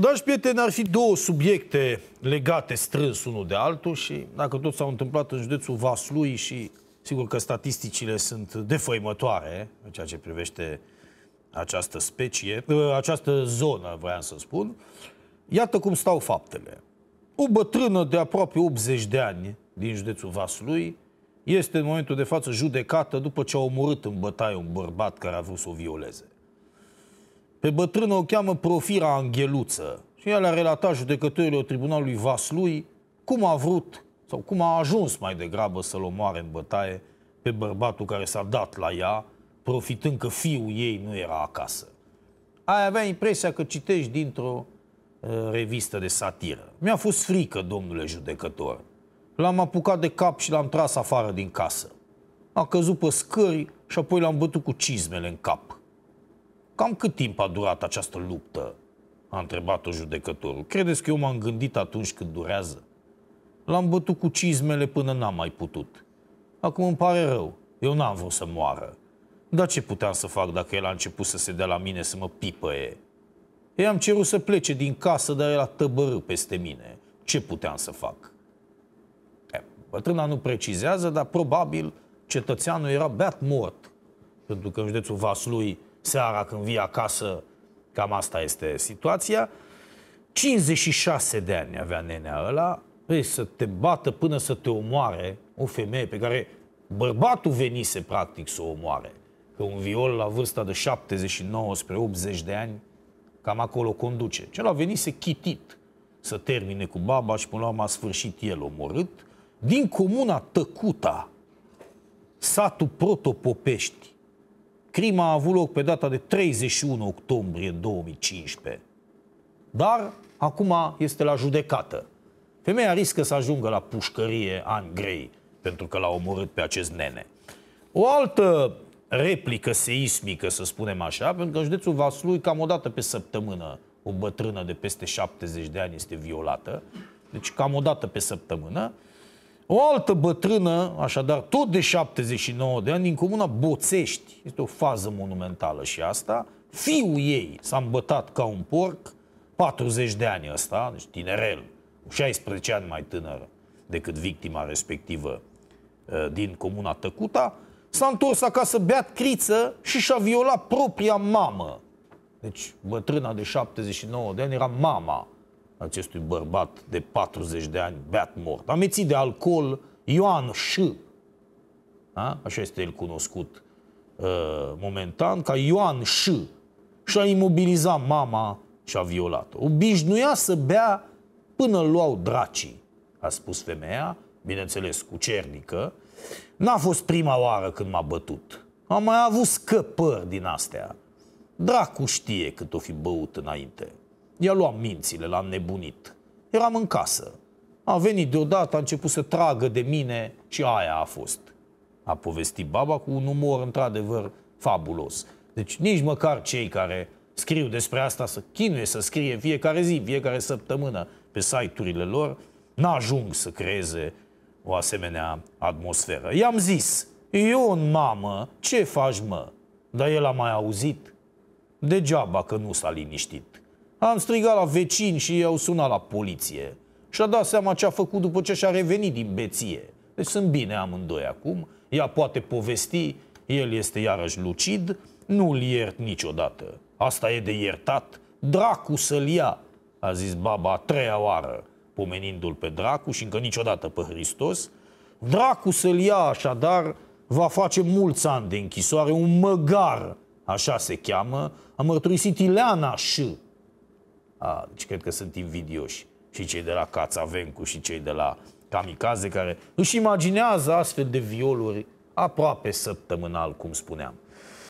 Dragi prieteni, ar fi două subiecte legate strâns unul de altul și dacă tot s-au întâmplat în județul Vaslui și sigur că statisticile sunt defăimătoare în ceea ce privește această specie, ă, această zonă, voiam să spun, iată cum stau faptele. O bătrână de aproape 80 de ani din județul Vaslui este în momentul de față judecată după ce a omorât în bătaie un bărbat care a vrut să o violeze. Pe bătrână o cheamă Profira Angheluță și el a relatat judecătorilor tribunalului Vaslui cum a vrut sau cum a ajuns mai degrabă să-l omoare în bătaie pe bărbatul care s-a dat la ea, profitând că fiul ei nu era acasă. Ai avea impresia că citești dintr-o uh, revistă de satiră. Mi-a fost frică, domnule judecător. L-am apucat de cap și l-am tras afară din casă. A căzut pe scări și apoi l-am bătut cu cizmele în cap. Cam cât timp a durat această luptă? A întrebat-o judecătorul. Credeți că eu m-am gândit atunci când durează? L-am bătut cu cizmele până n-am mai putut. Acum îmi pare rău. Eu n-am vrut să moară. Dar ce puteam să fac dacă el a început să se dea la mine să mă pipăie? I-am cerut să plece din casă, dar el a tăbărât peste mine. Ce puteam să fac? E, bătrâna nu precizează, dar probabil cetățeanul era beat mort. Pentru că în județul Vaslui seara când vii acasă, cam asta este situația. 56 de ani avea nenea ăla, păi să te bată până să te omoare o femeie pe care bărbatul venise practic să o omoare. Că un viol la vârsta de 79 spre 80 de ani, cam acolo conduce. Cel a venise chitit să termine cu baba și până la urmă a sfârșit el omorât din comuna Tăcuta, satul Protopopești, Crima a avut loc pe data de 31 octombrie 2015. Dar acum este la judecată. Femeia riscă să ajungă la pușcărie ani grei pentru că l-a omorât pe acest nene. O altă replică seismică, să spunem așa, pentru că în județul Vaslui cam o dată pe săptămână o bătrână de peste 70 de ani este violată, deci cam o dată pe săptămână, o altă bătrână, așadar tot de 79 de ani, din comuna Boțești, este o fază monumentală și asta, fiul ei s-a îmbătat ca un porc, 40 de ani ăsta, deci tinerel, 16 ani mai tânăr decât victima respectivă ă, din comuna Tăcuta, s-a întors acasă, beat criță și și-a violat propria mamă. Deci bătrâna de 79 de ani era mama acestui bărbat de 40 de ani, beat mort, amețit de alcool, Ioan Ș. Da? Așa este el cunoscut uh, momentan, ca Ioan Ș. Și-a imobilizat mama și a violat-o. Obișnuia să bea până luau dracii, a spus femeia, bineînțeles cu cernică. N-a fost prima oară când m-a bătut. Am mai avut scăpări din astea. Dracu știe cât o fi băut înainte i-a luat mințile, l-am nebunit. Eram în casă. A venit deodată, a început să tragă de mine și aia a fost. A povestit baba cu un umor într-adevăr fabulos. Deci nici măcar cei care scriu despre asta să chinuie să scrie fiecare zi, fiecare săptămână pe site-urile lor, n-ajung să creeze o asemenea atmosferă. I-am zis, eu în mamă, ce faci mă? Dar el a mai auzit. Degeaba că nu s-a liniștit. Am strigat la vecini și i-au sunat la poliție. Și-a dat seama ce a făcut după ce și-a revenit din beție. Deci sunt bine amândoi acum, ea poate povesti, el este iarăși lucid, nu-l iert niciodată. Asta e de iertat, dracu să-l ia, a zis baba a treia oară, pomenindu-l pe dracu și încă niciodată pe Hristos. Dracu să-l ia așadar, va face mulți ani de închisoare, un măgar, așa se cheamă, a mărturisit Ileana și a, și deci cred că sunt invidioși și cei de la Cațavencu și cei de la Kamikaze care își imaginează astfel de violuri aproape săptămânal, cum spuneam.